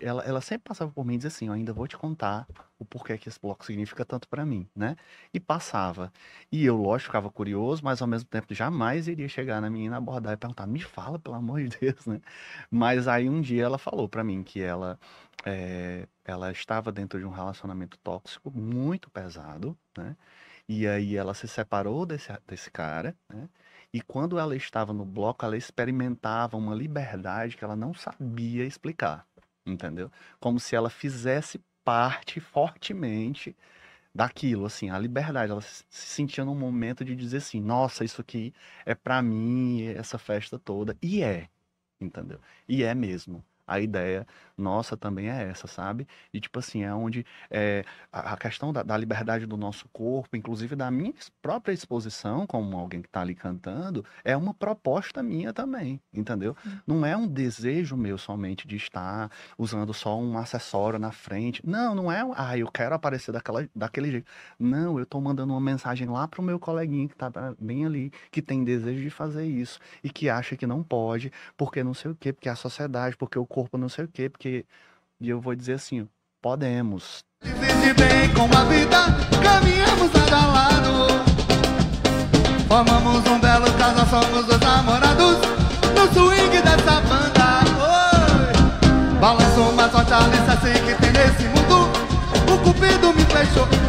ela, ela sempre passava por mim e dizia assim, eu ainda vou te contar o porquê que esse bloco significa tanto para mim, né? E passava. E eu, lógico, ficava curioso, mas ao mesmo tempo jamais iria chegar na menina, abordar e perguntar, me fala, pelo amor de Deus, né? Mas aí um dia ela falou para mim que ela, é, ela estava dentro de um relacionamento tóxico muito pesado, né? E aí ela se separou desse, desse cara, né? E quando ela estava no bloco, ela experimentava uma liberdade que ela não sabia explicar entendeu? Como se ela fizesse parte fortemente daquilo, assim, a liberdade. Ela se sentia num momento de dizer assim: nossa, isso aqui é para mim, essa festa toda. E é, entendeu? E é mesmo a ideia nossa também é essa, sabe? E tipo assim, é onde é, a, questão da, da, liberdade do nosso corpo, inclusive da minha própria exposição, como alguém que está ali cantando, é uma proposta minha também, entendeu? Não é um desejo meu somente de estar usando só um acessório na frente. Não, não é, ah, eu quero aparecer daquela, daquele jeito. Não, eu estou mandando uma mensagem lá pro meu coleguinha que está tá bem ali, que tem desejo de fazer isso e que acha que não pode, porque não sei o quê, porque a sociedade, porque o corpo corpo não sei o quê, porque. E eu vou dizer assim: podemos. Vive bem com a vida, caminhamos lado a lado. Formamos um belo casal, somos os namorados do swing dessa banda. Oi! uma fortaleza a assim que tem nesse mundo. O Cupido me fechou.